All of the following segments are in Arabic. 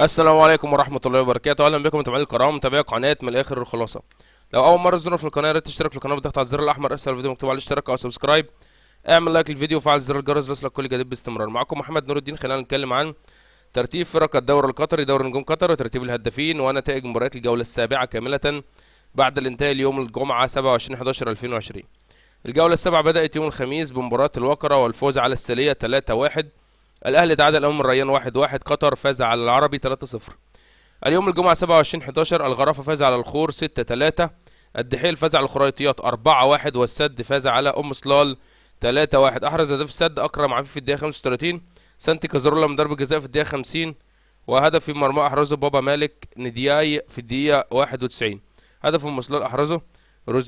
السلام عليكم ورحمه الله وبركاته اهلا بكم متابعينا الكرام متابعي قناه من الاخر الخلاصه لو اول مره تزورنا في القناه يا ريت تشترك في القناه بالضغط على الزر الاحمر اسفل الفيديو مكتوب عليه اشتراك او سبسكرايب اعمل لايك للفيديو وفعل زر الجرس ليصلك كل جديد باستمرار معكم محمد نور الدين خلينا نتكلم عن ترتيب فرق الدوري القطري دوري نجوم قطر وترتيب الهدافين ونتائج مباريات الجوله السابعه كامله بعد الانتهاء اليوم الجمعه 27 11 2020 الجوله السابعه بدات يوم الخميس بمباراه الوقره والفوز على السليه 3 1 الأهلي تعادل أمام الريان 1-1 قطر فاز على العربي 3-0 اليوم الجمعة 27 11 الغرافة فاز على الخور 6-3 الدحيل فاز على الخريطيات 4-1 والسد فاز على أم صلال 3-1 أحرز هدف السد أكرم عفيف في الدقيقة 35 سانتي كازارولا من ضربة جزاء في الدقيقة 50 وهدف في مرمى أحرزه بابا مالك ندياي في الدقيقة 91 هدف أم صلال أحرزه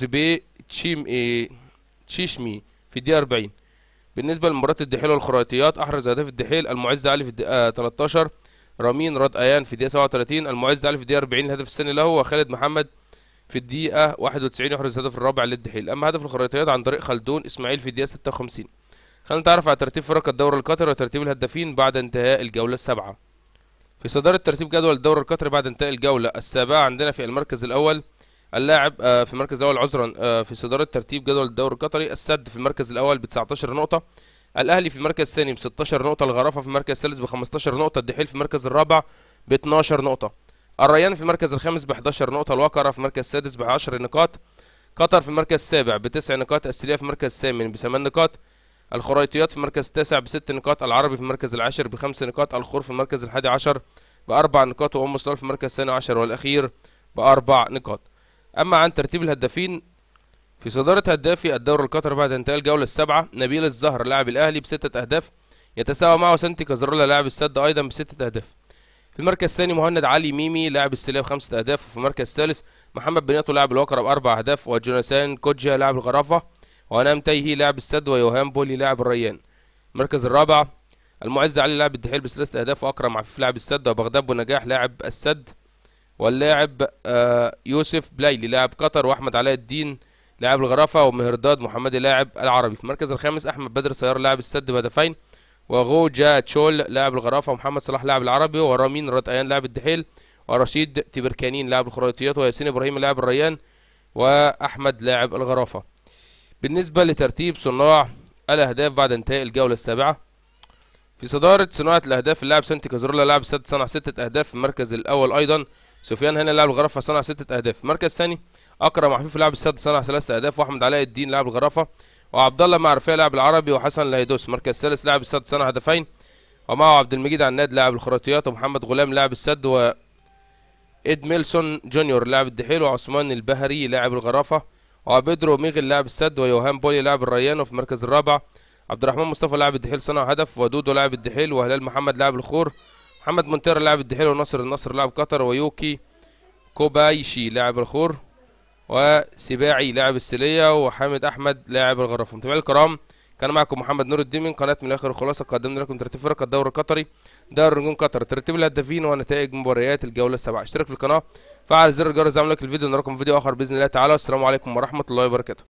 بي تشيم إيه تشيشمي في الدقيقة 40 بالنسبة لمباراة الدحيل والخرائطيات أحرز هدف الدحيل المعز علي في الدقيقة 13 رامين رد أيان في الدقيقة 37 المعز علي في الدقيقة 40 الهدف الثاني له وخالد محمد في الدقيقة 91 يحرز الهدف الرابع للدحيل أما هدف الخرائطيات عن طريق خلدون إسماعيل في الدقيقة 56 خلينا نتعرف على ترتيب فرق الدوري القطري وترتيب الهدافين بعد انتهاء الجولة السابعة في صدارة ترتيب جدول الدوري القطري بعد انتهاء الجولة السابعة عندنا في المركز الأول اللاعب آه، في المركز الاول عذرا آه، في صداره ترتيب جدول الدوري القطري السد في المركز الاول ب 19 نقطه الاهلي في المركز الثاني ب 16 نقطه الغرافه في المركز الثالث ب 15 نقطه الدحيل في المركز الرابع ب 12 نقطه الريان في المركز الخامس ب 11 نقطه الوقره في المركز السادس ب 10 نقاط قطر في المركز السابع بتسع نقاط السريه في المركز الثامن بثمان نقاط الخريطيات في المركز التاسع بست نقاط العربي في المركز العاشر بخمس نقاط الخور في المركز الحادي عشر بأربع نقاط وأم سلال في المركز الثاني عشر والأخير بأربع نقاط أما عن ترتيب الهدافين في صدارة هدافي الدوري القطري بعد انتهاء الجولة السابعة نبيل الزهر لاعب الأهلي بستة أهداف يتساوى معه سنتي كازارولا لاعب السد أيضا بستة أهداف في المركز الثاني مهند علي ميمي لاعب السلاب بخمسة أهداف وفي المركز الثالث محمد بنياتو لاعب الوكرة بأربع أهداف وجوناثان كوجيا لاعب الغرافة وأنام تايهي لاعب السد ويوهان بولي لاعب الريان المركز الرابع المعز علي لاعب الدحيل بثلاثة أهداف وأكرم عفيف لاعب السد وبغداد بنجاح لاعب السد واللاعب آه، يوسف بليلي لاعب قطر واحمد علاء الدين لاعب الغرافه ومهرداد محمدي لاعب العربي في المركز الخامس احمد بدر سيار لاعب السد بهدفين وغوجا تشول لاعب الغرافه ومحمد صلاح لاعب العربي ورامين رد ايان لاعب الدحيل ورشيد تبركانين لاعب الخرائطيات وياسين ابراهيم لاعب الريان واحمد لاعب الغرافه بالنسبه لترتيب صناع الاهداف بعد انتهاء الجوله السابعه في صداره صناعه الاهداف اللاعب سانتي كازرولا لاعب السد صنع سته اهداف في المركز الاول ايضا سفيان هنا لاعب الغرفه صنع ستة اهداف مركز ثاني اكرم عفيف لاعب السد صنع ثلاثة اهداف واحمد علاء الدين لاعب الغرفه وعبد الله معرفيه لاعب العربي وحسن الهيدوس مركز ثالث لاعب السد صنع هدفين ومعه عبد المجيد عناد لاعب الخرطيات ومحمد غلام لاعب السد و اد ميلسون جونيور لاعب الدحيل وعثمان البهري لاعب الغرافه وبيدرو ميغل لاعب السد ويوهان بولي لاعب الريان وفي المركز الرابع عبد الرحمن مصطفى لاعب الدحيل صنع هدف ودودو لاعب الدحيل وهلال محمد لاعب الخور محمد مونتيرا لاعب الدحيل ونصر النصر لاعب قطر ويوكي كوبايشي لاعب الخور وسباعي لاعب السلية وحامد أحمد لاعب الغرفة متابعي الكرام كان معكم محمد نور الدين من قناة من الاخر الخلاصة قدمنا لكم ترتيب فرق الدوري القطري دوري نجوم قطر ترتيب الهدافين ونتائج مباريات الجولة السابعة اشترك في القناة فعل زر الجرس لك الفيديو نراكم في فيديو آخر بإذن الله تعالى والسلام عليكم ورحمة الله وبركاته